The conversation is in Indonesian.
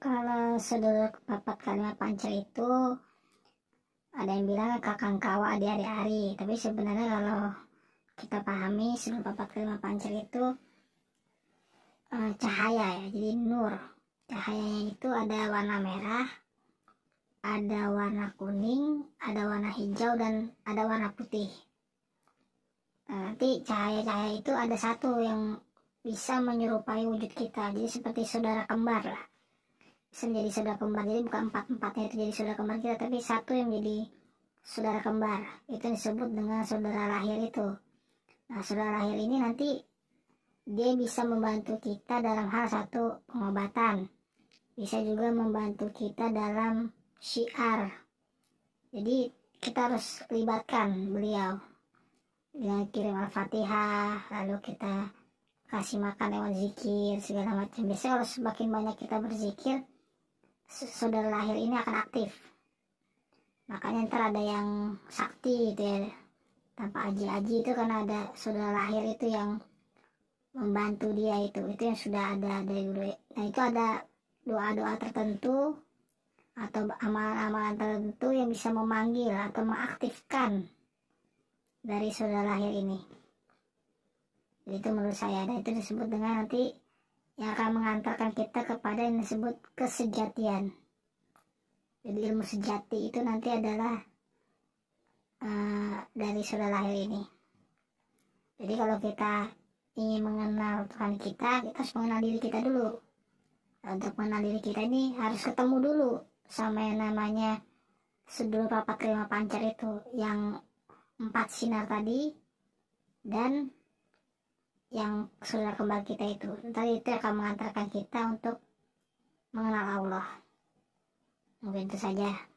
kalau sedulur bapak kalimat panca itu ada yang bilang kakang kawa di hari-hari tapi sebenarnya kalau kita pahami sedulur bapak kalimat panca itu uh, cahaya ya jadi nur cahayanya itu ada warna merah ada warna kuning ada warna hijau dan ada warna putih nah, nanti cahaya-cahaya itu ada satu yang bisa menyerupai wujud kita jadi seperti saudara kembar lah bisa menjadi saudara kembar jadi bukan empat empatnya itu jadi saudara kembar kita tapi satu yang jadi saudara kembar itu yang disebut dengan saudara lahir itu nah saudara lahir ini nanti dia bisa membantu kita dalam hal satu pengobatan bisa juga membantu kita dalam syiar jadi kita harus libatkan beliau dengan kirim al-fatihah lalu kita kasih makan lewat zikir segala macam biasanya kalau semakin banyak kita berzikir saudara lahir ini akan aktif makanya ntar ada yang sakti gitu ya tanpa aji-aji itu karena ada saudara lahir itu yang membantu dia itu itu yang sudah ada dari dulu nah itu ada doa-doa tertentu atau amalan-amalan tertentu yang bisa memanggil atau mengaktifkan dari saudara lahir ini itu menurut saya dan nah, itu disebut dengan nanti yang akan mengantarkan kita kepada yang disebut kesejatian. Jadi ilmu sejati itu nanti adalah uh, dari sudah lahir ini. Jadi kalau kita ingin mengenal Tuhan kita, kita harus mengenal diri kita dulu. Nah, untuk mengenal diri kita ini harus ketemu dulu sama yang namanya sedulur papa terima pancar itu yang empat sinar tadi dan yang saudara kembar kita itu nanti itu akan mengantarkan kita untuk mengenal Allah mungkin itu saja